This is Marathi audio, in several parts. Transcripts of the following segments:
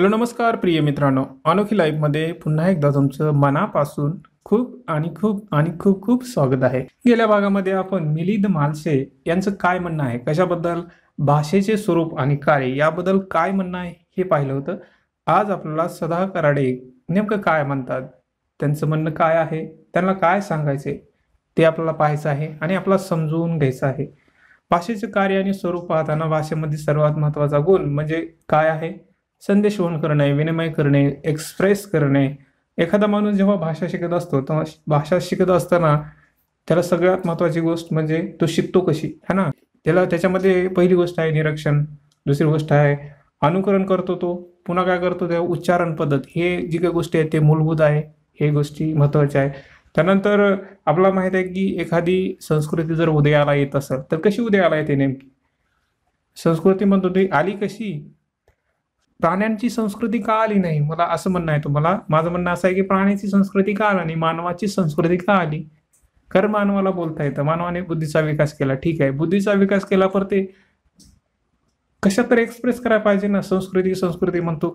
हॅलो नमस्कार प्रिय मित्रांनो अनोखी लाईफमध्ये पुन्हा एकदा तुमचं मनापासून खूप आणि खूप आणि खूप खूप स्वागत आहे गेल्या भागामध्ये आपण मिलिंद मालसे यांचं काय म्हणणं आहे कशाबद्दल भाषेचे स्वरूप आणि कार्य याबद्दल काय म्हणणं आहे हे पाहिलं होतं आज आपल्याला सदा कराडे नेमकं काय म्हणतात त्यांचं म्हणणं काय आहे त्यांना काय सांगायचे ते आपल्याला पाहायचं आहे आणि आपल्याला समजून घ्यायचं आहे भाषेचे कार्य आणि स्वरूप पाहताना भाषेमध्ये सर्वात महत्त्वाचा गुण म्हणजे काय आहे संदेश वहन करणे विनिमय करणे एक्सप्रेस करणे एखादा माणूस जेव्हा भाषा शिकत असतो तेव्हा भाषा शिकत असताना त्याला सगळ्यात महत्त्वाची गोष्ट म्हणजे तो शिकतो कशी है ना त्याला त्याच्यामध्ये पहिली गोष्ट आहे निरीक्षण दुसरी गोष्ट आहे अनुकरण करतो तो पुन्हा काय करतो त्या उच्चारण पद्धत हे जी काही गोष्टी आहेत ते मूलभूत आहे हे गोष्टी महत्त्वाच्या आहे त्यानंतर आपल्याला माहित आहे की एखादी संस्कृती जर उदयाला येत असेल तर कशी उदयाला येते नेमकी संस्कृती म्हणतो ती आली कशी प्राण्यांची संस्कृती का आली नाही मला असं म्हणणं आहे तुम्हाला माझं म्हणणं असं आहे की प्राण्यांची संस्कृती का आली नाही मानवाची संस्कृती का आली कर मानवाला बोलता येतं मानवाने बुद्धीचा विकास केला ठीक आहे बुद्धीचा विकास केला पर ते कशा तरी एक्सप्रेस करायला पाहिजे ना संस्कृती संस्कृती म्हणतो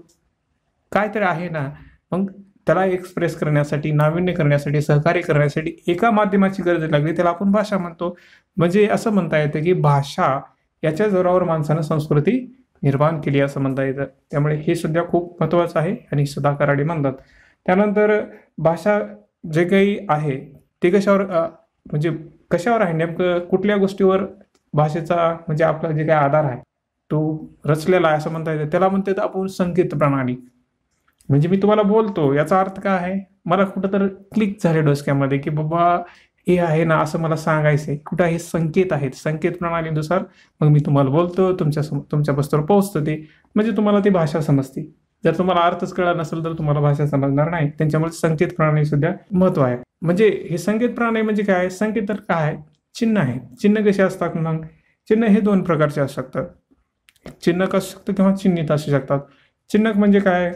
काय तरी आहे ना मग त्याला एक्सप्रेस करण्यासाठी नाविन्य करण्यासाठी सहकार्य करण्यासाठी एका माध्यमाची गरज लागली त्याला आपण भाषा म्हणतो म्हणजे असं म्हणता येतं की भाषा याच्या जोरावर माणसानं संस्कृती निर्माण केली असं म्हणता येतं त्यामुळे हे सुद्धा खूप महत्त्वाचं आहे आणि सुधा कराडी म्हणतात त्यानंतर भाषा जे काही आहे ते कशावर म्हणजे कशावर आहे नेमकं कुठल्या गोष्टीवर भाषेचा म्हणजे आपला जे काही आधार आहे तो रचलेला आहे असं म्हणता येतं त्याला म्हणतात आपण संकेत प्रणाली म्हणजे मी तुम्हाला बोलतो याचा अर्थ काय आहे मला कुठं तर क्लिक झाले डोसक्यामध्ये की बाबा हे आहे ना असं मला सांगायचं आहे कुठं हे संकेत आहेत संकेत प्रणालीनुसार मग मी तुम्हाला बोलतो तुमच्या तुमच्या बस्तर पोहोचतो ते म्हणजे तुम्हाला ती भाषा समजते जर तुम्हाला अर्थच कळला नसेल तर तुम्हाला भाषा समजणार नाही त्यांच्यामुळे संकेत प्रणाली सुद्धा महत्व आहे म्हणजे हे संकेत प्रणाली म्हणजे काय संकेत तर काय चिन्ह आहे चिन्ह कसे असतात मग चिन्ह हे दोन प्रकारचे असू शकतात चिन्हक असू शकतं किंवा चिन्हित असू शकतात चिन्हक म्हणजे काय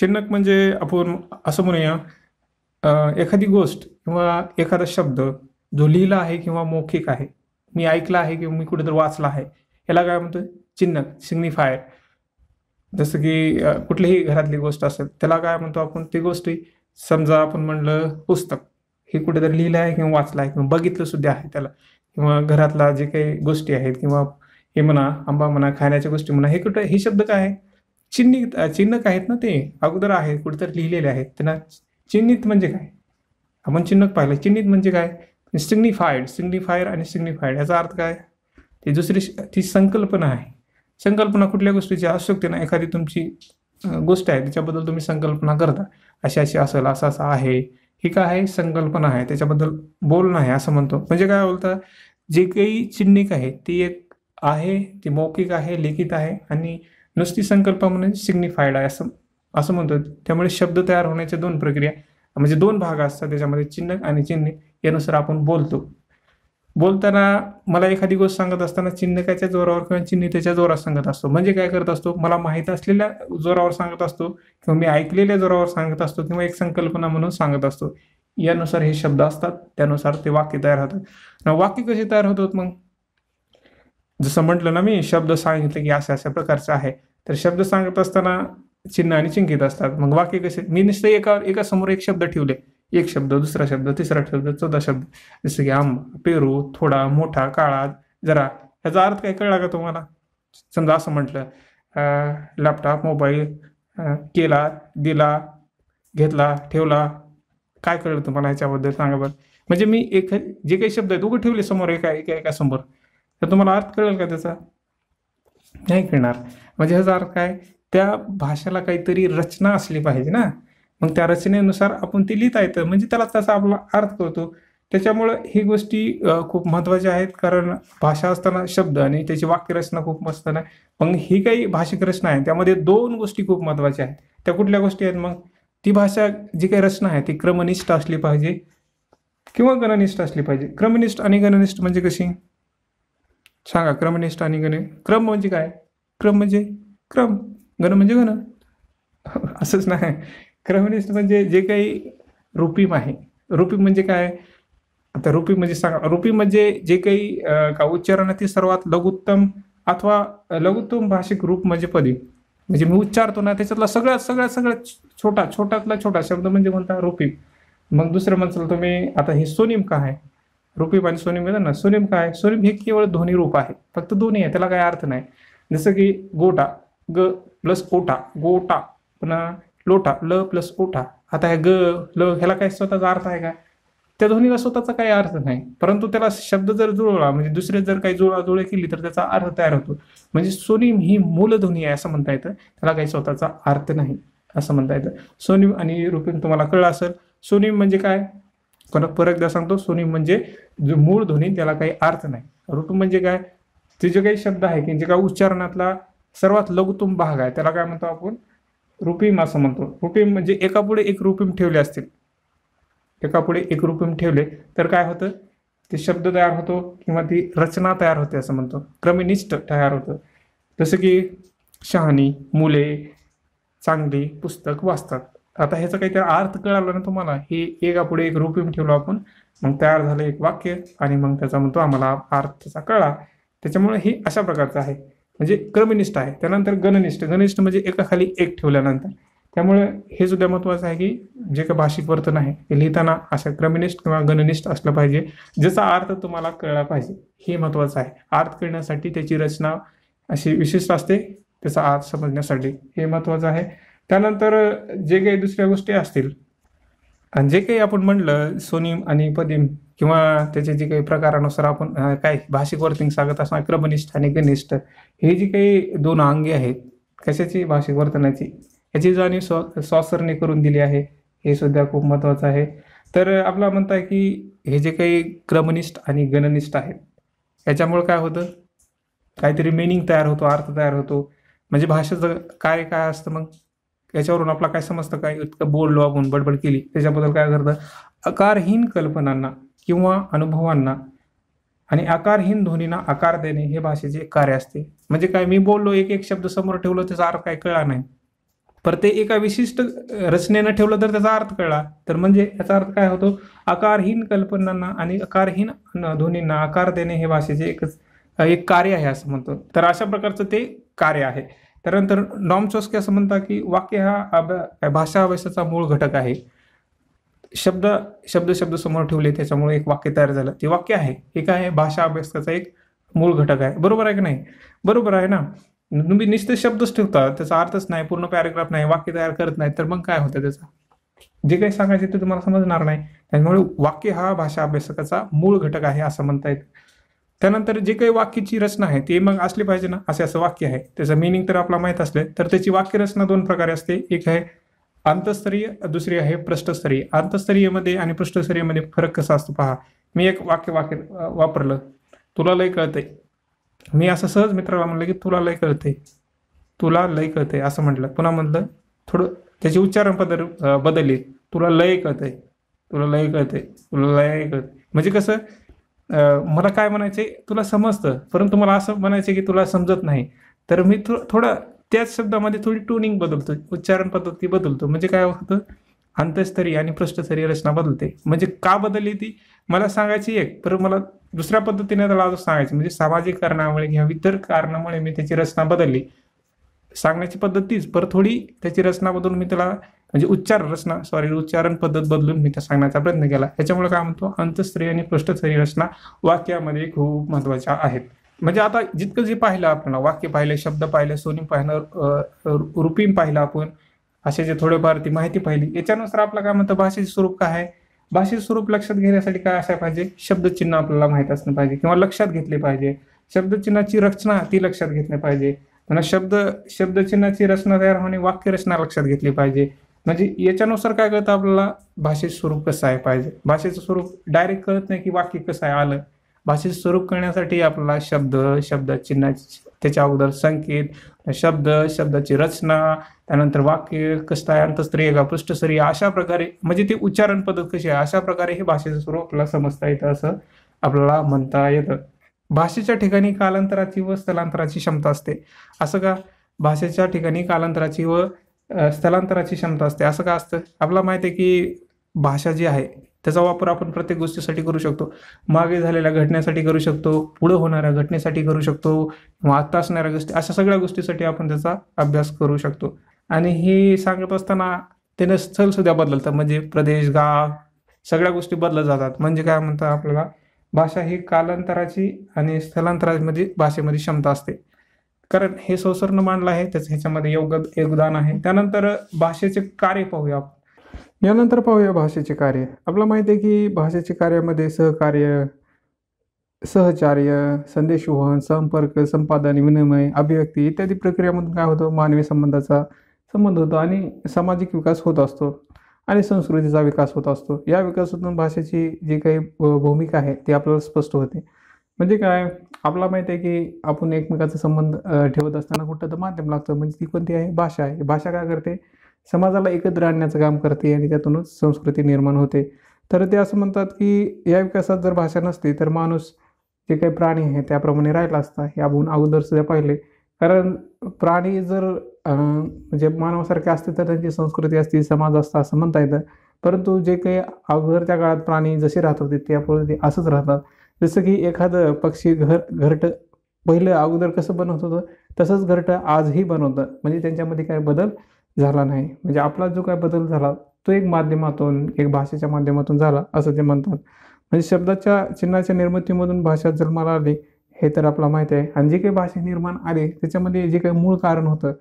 चिन्हक म्हणजे आपण असं म्हणूया एखादी गोष्ट किंवा एखादा शब्द जो लिहिला आहे किंवा मौखिक आहे मी ऐकला आहे किंवा मी कुठेतरी वाचला आहे याला काय म्हणतो चिन्हक सिग्निफायर जसं की कुठलीही घरातली गोष्ट असेल त्याला काय म्हणतो आपण ती गोष्ट समजा आपण म्हणलं पुस्तक हे कुठेतरी लिहिलं आहे किंवा वाचलं आहे किंवा बघितलं सुद्धा आहे त्याला किंवा घरातला जे काही गोष्टी आहेत किंवा हे म्हणा आंबा म्हणा खाण्याच्या गोष्टी म्हणा हे कुठं हे शब्द काय आहे चिन्ह चिन्हक आहेत ना ते अगोदर आहेत कुठेतरी लिहिलेले आहेत त्यांना चिन्हित म्हणजे काय आपण चिन्हक पाहिलं चिन्हित म्हणजे काय सिग्निफाईड सिग्निफायर आणि सिग्निफाईड याचा अर्थ काय ती दुसरी ती संकल्पना आहे संकल्पना कुठल्या गोष्टीची असू शकते ना एखादी तुमची गोष्ट आहे त्याच्याबद्दल तुम्ही संकल्पना करता अशी अशी असेल असं असं आहे ही काय आहे संकल्पना आहे त्याच्याबद्दल बोलणं आहे असं म्हणतो म्हणजे काय बोलतं जे काही चिन्हिक आहे ती एक आहे ती मौखिक आहे लिखित आहे आणि नुसती संकल्पना म्हणजे सिग्निफाईड आहे असं असं म्हणतो त्यामुळे शब्द तयार होण्याच्या दोन प्रक्रिया म्हणजे दोन भाग असतात त्याच्यामध्ये चिन्ह आणि चिन्ह यानुसार आपण बोलतो बोलताना मला एखादी गोष्ट सांगत असताना चिन्हकाच्या जोरावर किंवा त्याच्या जोरावर सांगत असतो म्हणजे काय करत असतो मला माहीत असलेल्या जोरावर सांगत असतो किंवा मी ऐकलेल्या जोरावर सांगत असतो किंवा एक संकल्पना म्हणून सांगत असतो यानुसार हे शब्द असतात त्यानुसार ते वाक्य तयार होतात वाक्य कसे तयार होतात मग जसं म्हटलं ना मी शब्द सांगितलं की अशा अशा प्रकारचं आहे तर शब्द सांगत असताना चिन्ह आणि चिंकित असतात मग वाक्य कसे मी नुसते एका एका समोर एक शब्द ठेवले एक शब्द दुसरा शब्द तिसरा शब्द चौदा शब्द जसं की आंब पेरू थोडा मोठा काळा जरा ह्याचा अर्थ काय कळला का तुम्हाला समजा असं म्हटलं लॅपटॉप मोबाईल केला दिला घेतला ठेवला काय कळलं तुम्हाला ह्याच्याबद्दल सांगा बरं म्हणजे मी एक जे काही शब्द आहेत उघड ठेवले समोर एका एका एका समोर तर तुम्हाला अर्थ कळेल का त्याचा नाही कळणार म्हणजे ह्याचा अर्थ काय त्या भाषेला काहीतरी रचना असली पाहिजे ना मग त्या रचनेनुसार आपण ते लिहिता येतं म्हणजे त्याला त्याचा आपला अर्थ कळतो त्याच्यामुळं ही गोष्टी खूप महत्त्वाच्या आहेत कारण भाषा असताना शब्द आणि त्याची वाक्यरचना खूप मस्त नाही मग ही काही भाषिक रचना आहे त्यामध्ये दोन गोष्टी खूप महत्त्वाच्या आहेत त्या कुठल्या गोष्टी आहेत मग ती भाषा जी काही रचना आहे ती क्रमनिष्ठ असली पाहिजे किंवा गणनिष्ठ असली पाहिजे क्रमनिष्ठ आणि गणनिष्ठ म्हणजे कशी सांगा क्रमनिष्ठ आणि गण क्रम म्हणजे काय क्रम म्हणजे क्रम गण म्हणजे गण असंच नाही क्रमनिष्ठ म्हणजे, म्हणजे जे काही रुपीम आहे रुपीम म्हणजे काय आता रुपीम म्हणजे सांगा रुपीम म्हणजे जे काही का उच्चारणातील सर्वात लघुत्तम अथवा लघुत्तम भाषिक रूप म्हणजे पदी म्हणजे मी उच्चारतो ना त्याच्यातला सगळ्यात सगळ्यात सगळ्यात छोटा छोटातला छोटा शब्द म्हणजे म्हणता रुपीम मग दुसरं म्हणसल तुम्ही आता हे का काय रुपीम आणि सोनीम येतात ना सोनीम काय सोनीम हे केवळ ध्वनी रूप आहे फक्त दोन्ही आहे त्याला काही अर्थ नाही जसं की गोटा ग प्लस ओटा गोटा पुन्हा लोटा ल प्लस ओटा आता ह्या ग ल ह्याला काय स्वतःचा अर्थ आहे का त्या ध्वनीला स्वतःचा काही अर्थ नाही परंतु त्याला शब्द जर जुळवला म्हणजे दुसरे जर काही जुळे केली तर त्याचा अर्थ तयार होतो म्हणजे सोनीम ही मूलध्वनी आहे असं म्हणता येतं त्याला काही स्वतःचा अर्थ नाही असं म्हणता येतं सोनीम आणि रुपीम तुम्हाला कळलं असेल सोनीम म्हणजे काय कोणा परत एकदा सांगतो सोनीम म्हणजे जो मूळ ध्वनी त्याला काही अर्थ नाही रूप म्हणजे काय ते जे काही शब्द आहे की जे काय उच्चारणातला सर्वात लघुतम भाग आहे त्याला काय म्हणतो आपण रुपीम असं म्हणतो रुपीम म्हणजे एकापुढे एक रुपीम ठेवले असतील एकापुढे एक रुपीम ठेवले तर काय होतं ते शब्द तयार होतो किंवा ती रचना तयार होते असं म्हणतो क्रमिनिष्ठ तयार होतं जसं की शहाणी मुले चांगली पुस्तक वाचतात आता ह्याचा काहीतरी अर्थ कळाला ना तुम्हाला हे एकापुढे एक रुपीम ठेवलो आपण मग तयार झालं एक वाक्य आणि मग त्याचा म्हणतो आम्हाला अर्थ त्याचा कळा त्याच्यामुळे हे अशा प्रकारचं आहे म्हणजे क्रमनिष्ठ आहे त्यानंतर गणनिष्ठ गणनिष्ठ म्हणजे एकाखाली एक ठेवल्यानंतर त्यामुळे हे सुद्धा महत्त्वाचं आहे की जे काही भाषिक वर्तन आहे ते लिहिताना अशा क्रमनिष्ठ किंवा गणनिष्ठ असलं पाहिजे ज्याचा अर्थ तुम्हाला कळला पाहिजे हे महत्त्वाचं आहे अर्थ कळण्यासाठी त्याची रचना अशी विशिष्ट असते त्याचा अर्थ समजण्यासाठी हे महत्त्वाचं आहे त्यानंतर जे काही दुसऱ्या गोष्टी असतील आणि जे काही आपण म्हणलं सोनीम आणि पदिम किंवा त्याचे जे काही प्रकारानुसार आपण काय भाषिक वर्तन सांगत असणार क्रमनिष्ठ आणि गनिष्ठ हे जी काही दोन अंगे आहेत कशाची भाषिक वर्तनाची याची जाणीव स्व सॉसरने करून दिली आहे हे सुद्धा खूप महत्त्वाचं आहे तर आपला म्हणताय की हे जे काही क्रमनिष्ठ आणि गणनिष्ठ आहेत याच्यामुळे काय होतं काहीतरी मिनिंग तयार होतो अर्थ तयार होतो म्हणजे भाषेचं काय काय असतं मग याच्यावरून आपला काय समजतं काय इतकं बोललो आपण बडबड केली त्याच्याबद्दल काय करतं आकारहीन कल्पनांना किंवा अनुभवांना आणि आकारहीन ध्वनींना आकार देणे हे भाषेचे कार्य असते म्हणजे काय मी बोललो एक एक शब्द समोर ठेवलो त्याचा अर्थ काय कळला नाही पर ते एका विशिष्ट रचनेनं ठेवलं तर त्याचा अर्थ कळला तर म्हणजे याचा अर्थ काय होतो आकारहीन कल्पनांना आणि आकारहीन ध्वनींना आकार देणे हे भाषेचे एकच एक कार्य आहे असं म्हणतो तर अशा प्रकारचं ते कार्य आहे त्यानंतर डॉम चोस्के असं म्हणतात की वाक्य हा अभ्या भाषा अभ्यासाचा मूळ घटक आहे शब्द शब्द शब्द समोर ठेवले त्याच्यामुळे एक वाक्य तयार झालं ते वाक्य आहे हे काय आहे भाषा अभ्यासाचा एक मूळ घटक आहे बरोबर आहे की नाही बरोबर आहे ना तुम्ही निश्चित शब्दच ठेवता त्याचा अर्थच नाही पूर्ण पॅराग्राफ नाही वाक्य तयार करत नाही तर मग काय होतं त्याचा जे काही सांगायचे ते तुम्हाला समजणार नाही त्यामुळे वाक्य हा भाषा अभ्यासकाचा मूळ घटक आहे असं म्हणता येतं त्यानंतर जे काही वाक्याची रचना आहे ते मग असली पाहिजे ना असे असं वाक्य आहे त्याचं मिनिंग तर आपला माहीत असले तर त्याची वाक्यरचना दोन प्रकारे असते एक आहे अंतस्तरीय दुसरी आहे पृष्ठस्तरीय अंतस्तरीयमध्ये आणि पृष्ठस्तरीयमध्ये फरक कसा असतो पहा मी एक वाक्य वाक्य वापरलं तुला लय कळतंय मी असं सहज मित्राला म्हणलं की तुला लय कळतंय तुला लय कळतंय असं म्हटलं पुन्हा म्हटलं थोडं त्याची उच्चारण पदर बदलली तुला लय कळतंय तुला लय कळतंय तुला लय कळते म्हणजे कसं मला काय म्हणायचे तुला समजतं परंतु मला असं म्हणायचं की तुला समजत नाही तर मी थो थोडा त्याच शब्दामध्ये थोडी ट्युनिंग बदलतो उच्चारण पद्धती बदलतो म्हणजे काय होतं अंतस्तरीय आणि पृष्ठस्तरीय रचना बदलते म्हणजे का बदलली ती मला सांगायची एक पर मला दुसऱ्या पद्धतीने त्याला अजून सांगायचं म्हणजे सामाजिक कारणामुळे किंवा इतर कारणामुळे मी त्याची रचना बदलली सांगण्याची पद्धत तीच पर थोडी त्याची रचना बदलून मी त्याला म्हणजे उच्चार रचना सॉरी उच्चारण पद्धत बदलून मी त्या सांगण्याचा प्रयत्न केला याच्यामुळे काय म्हणतो अंतस्त्री आणि पृष्ठस्त्री रचना वाक्यामध्ये खूप महत्त्वाच्या आहेत म्हणजे आता जितकं जे पाहिलं आपल्याला वाक्य पाहिलं शब्द पाहिलं सोनी पाहिलं रुपीम पाहिलं आपण असे जे थोडेफार ती माहिती पाहिली याच्यानुसार आपलं काय म्हणतं भाषेचे स्वरूप काय आहे भाषेचे स्वरूप लक्षात घेण्यासाठी काय असायला पाहिजे शब्दचिन्ह आपल्याला माहीत असलं पाहिजे किंवा लक्षात घेतले पाहिजे शब्दचिन्हाची रचना ती लक्षात घेतली पाहिजे पण शब्द शब्दचिन्हाची रचना तयार होणे वाक्यरचना लक्षात घेतली पाहिजे म्हणजे याच्यानुसार काय कळतं आपल्याला भाषेचं स्वरूप कसं आहे पाहिजे भाषेचं स्वरूप डायरेक्ट कळत नाही की वाक्य कसं आहे आलं भाषेचं स्वरूप करण्यासाठी आपल्याला शब्द चिन्हाची त्याच्या अगोदर संकेत शब्द शब्दाची रचना त्यानंतर वाक्य कसं आहे अंतस्त्रीय का पृष्ठस्तरीय अशा प्रकारे म्हणजे ते उच्चारण पद्धत कशी आहे अशा प्रकारे हे भाषेचं स्वरूप आपल्याला समजता येतं असं आपल्याला म्हणता येतं भाषेच्या ठिकाणी कालांतराची व स्थलांतराची क्षमता असते असं का भाषेच्या ठिकाणी कालांतराची व स्थलांतराची क्षमता असते असं का असतं आपल्याला माहित आहे की भाषा जी आहे त्याचा वापर आपण प्रत्येक गोष्टीसाठी करू शकतो मागे झालेल्या घटनेसाठी करू शकतो पुढं होणाऱ्या घटनेसाठी करू शकतो किंवा आत्ता असणाऱ्या गोष्टी अशा सगळ्या गोष्टीसाठी आपण त्याचा अभ्यास करू शकतो आणि हे सांगत असताना त्यानं स्थलसुद्धा सुद्धा बदलतं म्हणजे प्रदेश गाव सगळ्या गोष्टी बदलत जातात म्हणजे काय म्हणतात आपल्याला भाषा ही कालांतराची आणि स्थलांतरामध्ये भाषेमध्ये क्षमता असते कारण हे संसर्ण मांडलं आहे त्याच ह्याच्यामध्ये योग योगदान आहे त्यानंतर भाषेचे कार्य पाहूया आपण यानंतर पाहूया भाषेचे कार्य आपल्याला माहिती आहे की भाषेचे कार्यामध्ये सहकार्य सहचार्य संदेशवहन संपर्क संपादन विनिमय अभिव्यक्ती इत्यादी प्रक्रियामधून काय होतं मानवी संबंधाचा संबंध होतो आणि सामाजिक विकास होत असतो आणि संस्कृतीचा विकास होत असतो या विकासातून भाषेची जी काही भूमिका आहे ती आपल्याला स्पष्ट होते म्हणजे काय आपल्याला माहिती आहे की आपण एकमेकाचा संबंध ठेवत असताना कुठं तर माध्यम लागतं म्हणजे ती कोणती आहे भाषा आहे भाषा काय करते समाजाला एकत्र आणण्याचं काम करते आणि त्यातूनच संस्कृती निर्माण होते तर ते असं म्हणतात की या विकासात जर भाषा नसते तर माणूस जे काही प्राणी आहे त्याप्रमाणे राहिला असता हे आपण अगोदर सुद्धा पाहिले कारण प्राणी जर म्हणजे मानवासारखे असते तर त्यांची संस्कृती असते समाज असता असं म्हणता येतं परंतु जे काही त्या काळात प्राणी जसे राहत होते त्या ते असंच राहतात जसं की एखादं पक्षी घर घरट पहिलं अगोदर कसं बनवत होतं तसंच घरट आजही बनवतं म्हणजे त्यांच्यामध्ये काय बदल झाला नाही म्हणजे आपला जो काय बदल झाला तो एक माध्यमातून एक भाषेच्या माध्यमातून झाला असं ते म्हणतात म्हणजे शब्दाच्या चिन्हाच्या निर्मितीमधून भाषा जन्माला आली हे तर आपला माहिती आहे आणि जे काही भाषा निर्माण आली त्याच्यामध्ये जे काही मूळ कारण होतं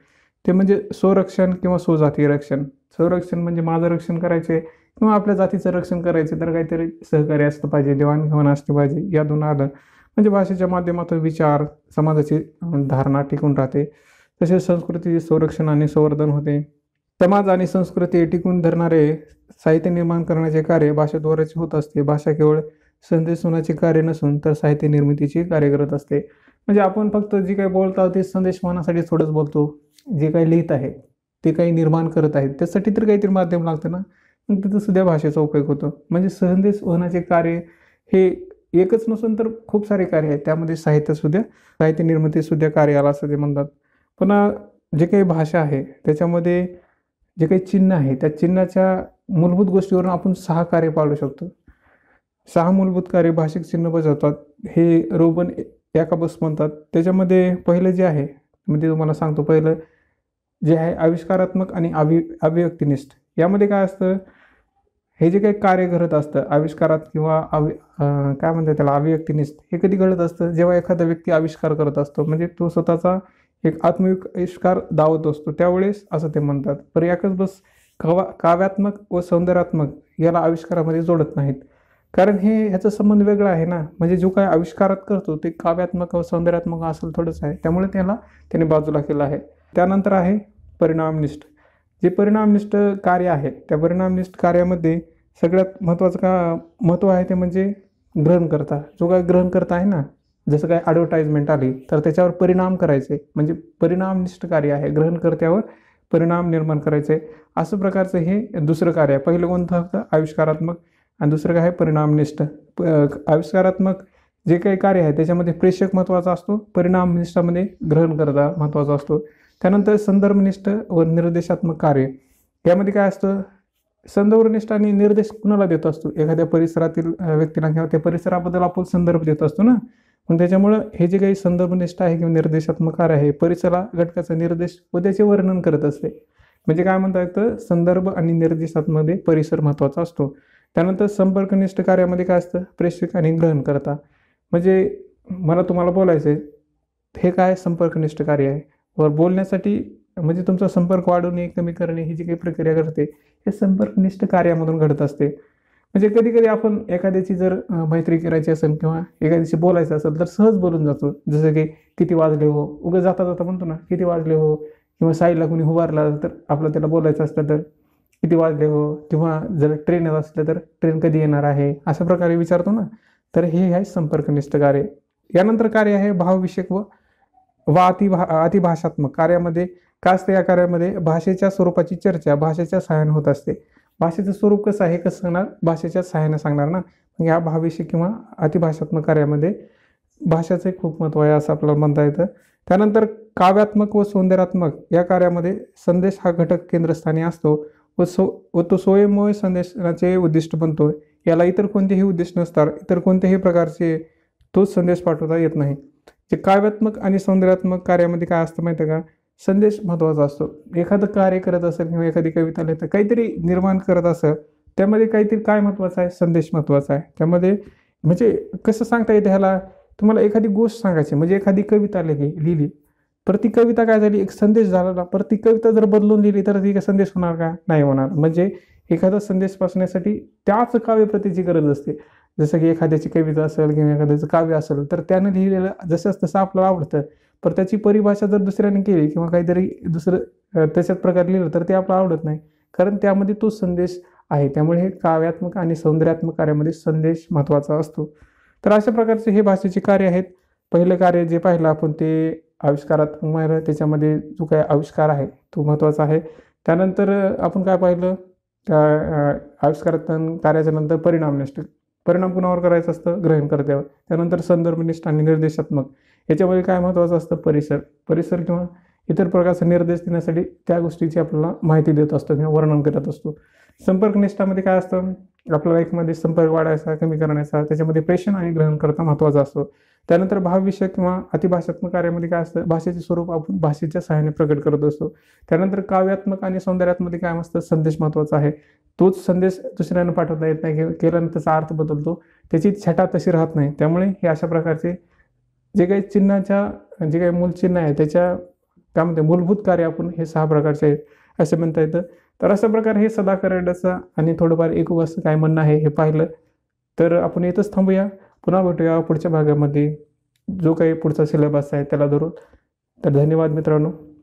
ते म्हणजे स्वरक्षण किंवा स्वजाती रक्षण स्वरक्षण म्हणजे माझं रक्षण करायचे किंवा आपल्या जातीचं रक्षण करायचे तर काहीतरी सहकार्य असलं पाहिजे देवाणघेवाण असली पाहिजे या दोन आलं म्हणजे भाषेच्या माध्यमातून विचार समाजाची धारणा टिकून राहते तसेच संस्कृतीचे संरक्षण आणि संवर्धन होते समाज आणि संस्कृती टिकून धरणारे साहित्य निर्माण करण्याचे कार्य भाषेद्वारेच होत असते भाषा केवळ संदेश होण्याचे कार्य नसून तर साहित्य निर्मितीचे कार्य करत असते म्हणजे आपण फक्त जे काही बोलत आहोत ते संदेश मानासाठी थोडंच बोलतो जे काही लिहित आहे ते काही निर्माण करत आहेत त्यासाठी तर काहीतरी माध्यम लागतं ना मग तिथं सुद्धा भाषेचा उपयोग होतो म्हणजे संदेश वहनाचे कार्य हे एकच नसून तर खूप सारे कार्य आहेत त्यामध्ये साहित्यसुद्धा साहित्य निर्मितीसुद्धा कार्याला असं ते म्हणतात पण जे काही भाषा आहे त्याच्यामध्ये जे काही चिन्ह आहे त्या चिन्हाच्या मूलभूत गोष्टीवरून आपण सहा कार्य पाळू शकतो सहा मूलभूत कार्य भाषिक चिन्ह बजावतात हे रोबन एका बस म्हणतात त्याच्यामध्ये पहिलं जे आहे म्हणजे तुम्हाला सांगतो पहिलं जे आहे आविष्कारात्मक आणि आवि अभिव्यक्तिनिष्ठ यामध्ये काय असतं हे जे काही कार्य घडत असतं आविष्कारात किंवा आवि काय म्हणतात त्याला अभिव्यक्तिनिष्ठ हे कधी घडत असतं जेव्हा एखादा व्यक्ती आविष्कार करत असतो म्हणजे तो स्वतःचा एक आत्मविष्कार दावत असतो त्यावेळेस असं ते म्हणतात पर याकच बस कवा काव्यात्मक व सौंदर्यात्मक याला आविष्कारामध्ये जोडत नाहीत कारण हे ह्याचा संबंध वेगळा आहे ना म्हणजे जो काय आविष्कारात करतो ते काव्यात्मक व सौंदर्यात्मक असेल थोडंच आहे त्यामुळे त्याला त्याने बाजूला केलं आहे त्यानंतर आहे परिणामनिष्ठ जे परिणामनिष्ठ कार्य आहे त्या परिणामनिष्ठ कार्यामध्ये सगळ्यात महत्त्वाचं का महत्त्व आहे ते म्हणजे ग्रहणकर्ता जो काय ग्रहणकर्ता आहे ना जसं काय ॲडव्हर्टाईजमेंट आली तर त्याच्यावर परिणाम करायचे म्हणजे परिणामनिष्ठ कार्य आहे ग्रहणकर्त्यावर परिणाम निर्माण करायचे असं प्रकारचं हे दुसरं कार्य आहे पहिलं कोणतं होतं आविष्कारात्मक आणि दुसरं काय आहे परिणामनिष्ठ प आविष्कारात्मक जे काही कार्य आहे त्याच्यामध्ये प्रेषक महत्त्वाचा असतो परिणामनिष्ठामध्ये ग्रहण करता महत्त्वाचा असतो त्यानंतर संदर्भनिष्ठ व निर्देशात्मक कार्य यामध्ये काय असतं संदर्भनिष्ठ आणि निर्देश कुणाला देत असतो एखाद्या परिसरातील व्यक्तीला किंवा त्या परिसराबद्दल आपण संदर्भ देत असतो ना पण त्याच्यामुळं हे जे काही संदर्भनिष्ठ आहे किंवा निर्देशात्मक कार्य आहे परिसरा घटकाचा निर्देश व त्याचे वर्णन करत असते म्हणजे काय म्हणता येतं संदर्भ आणि निर्देशात्मकमध्ये परिसर महत्त्वाचा असतो त्यानंतर संपर्कनिष्ठ कार्यामध्ये काय असतं प्रेषक आणि करता म्हणजे मला तुम्हाला बोलायचं आहे हे काय संपर्कनिष्ठ कार्य आहे वर बोलण्यासाठी म्हणजे तुमचा संपर्क वाढवणे कमी करणे ही जी काही प्रक्रिया घडते हे संपर्कनिष्ठ कार्यामधून घडत असते म्हणजे कधी कधी आपण एखाद्याची जर मैत्री करायची असेल किंवा एखाद्याशी बोलायचं असेल तर सहज बोलून जातो जसं की किती वाजले हो उगं जाता जाता म्हणतो ना किती वाजले हो किंवा साईला कोणी उभारला तर आपलं त्याला बोलायचं असतं तर किती वाजले हो किंवा जर ट्रेन येत असलं तर ट्रेन कधी येणार आहे अशा प्रकारे विचारतो ना तर हे आहे संपर्कनिष्ठ कार्य यानंतर कार्य आहे भावविषयक व वा अतिभा अतिभाषात्मक कार्यामध्ये कास्त या कार्यामध्ये भाषेच्या स्वरूपाची चर्चा भाषेच्या सहाय्याने होत असते भाषेचं स्वरूप कसं आहे कसं सांगणार भाषेच्या सहाय्याने सांगणार ना या भावविषयक किंवा अतिभाषात्मक कार्यामध्ये भाषेचं खूप महत्त्व आहे असं आपल्याला म्हणता येतं त्यानंतर काव्यात्मक व सौंदर्यात्मक या कार्यामध्ये संदेश हा घटक केंद्रस्थानी असतो व सो व तो स्वयंमय संदेशाचे उद्दिष्ट बनतो याला इतर कोणतेही उद्दिष्ट नसतात इतर कोणत्याही प्रकारचे तोच संदेश पाठवता येत नाही जे काव्यात्मक आणि सौंदर्यात्मक कार्यामध्ये काय असतं माहिती आहे का संदेश महत्त्वाचा असतो एखादं कार्य करत असेल किंवा एखादी कविता लिहितं काहीतरी निर्माण करत असेल त्यामध्ये काहीतरी काय महत्त्वाचं आहे संदेश महत्त्वाचा आहे त्यामध्ये म्हणजे कसं सांगता येतं ह्याला तुम्हाला एखादी गोष्ट सांगायची म्हणजे एखादी कविता लिहिली लिहिली पर ती कविता काय झाली एक संदेश झाला ना पर ती कविता जर बदलून दिली तर ती संदेश होणार का नाही होणार म्हणजे एखादा संदेश पासण्यासाठी त्याच काव्यप्रतीची गरज असते जसं की एखाद्याची कविता असेल किंवा एखाद्याचं काव्य असेल तर त्यानं लिहिलेलं जसं तसं आपल्याला आवडतं पर त्याची परिभाषा जर दुसऱ्याने केली किंवा काहीतरी दुसरं तशाच प्रकारे लिहिलं तर ते आपलं आवडत नाही कारण त्यामध्ये तो संदेश आहे त्यामुळे हे काव्यात्मक आणि सौंदर्यात्मक कार्यामध्ये संदेश महत्त्वाचा असतो तर अशा प्रकारचे हे भाषेचे कार्य आहेत पहिलं कार्य जे पाहिलं आपण ते आविष्कारात्मक माहिती त्याच्यामध्ये जो काय आविष्कार आहे तो महत्त्वाचा आहे त्यानंतर आपण काय पाहिलं त्या आविष्कारात्मक कार्याच्या नंतर परिणामनिष्ठ परिणाम कुणावर करायचं असतं ग्रहणकर्त्यावर त्यानंतर संदर्भनिष्ठ आणि निर्देशात्मक याच्यामध्ये काय महत्त्वाचं असतं परिसर परिसर किंवा इतर प्रकारचा निर्देश देण्यासाठी त्या गोष्टीची आपल्याला माहिती देत असतो किंवा वर्णन करत असतो संपर्कनिष्ठामध्ये काय असतं आपल्या लाईफमध्ये संपर्क वाढायचा कमी करण्याचा त्याच्यामध्ये प्रेषण आणि ग्रहण करता महत्त्वाचा असतो त्यानंतर भावविषय किंवा अतिभाषात्मक कार्यामध्ये काय असतं भाषेचे स्वरूप आपण भाषेच्या सहाय्याने प्रकट करत असतो त्यानंतर काव्यात्मक आणि सौंदर्यात्मक काय असतं संदेश महत्त्वाचा आहे तोच संदेश दुसऱ्यानं पाठवता येत नाही केल्यानंतर त्याचा अर्थ बदलतो त्याची छटा तशी राहत नाही त्यामुळे हे अशा प्रकारचे जे काही चिन्हाच्या जे काही मूल चिन्ह आहे त्याच्या काय म्हणते मूलभूत कार्य आपण हे सहा प्रकारचे आहेत असं म्हणता येतं तर अशा प्रकारे हे सदा कराडाचं आणि थोडंफार एक असं काय म्हणणं आहे हे पाहिलं तर आपण येतच थांबूया पुन्हा भेटूया पुढच्या भागामध्ये जो काही पुढचा सिलेबस आहे त्याला धरून तर धन्यवाद मित्रांनो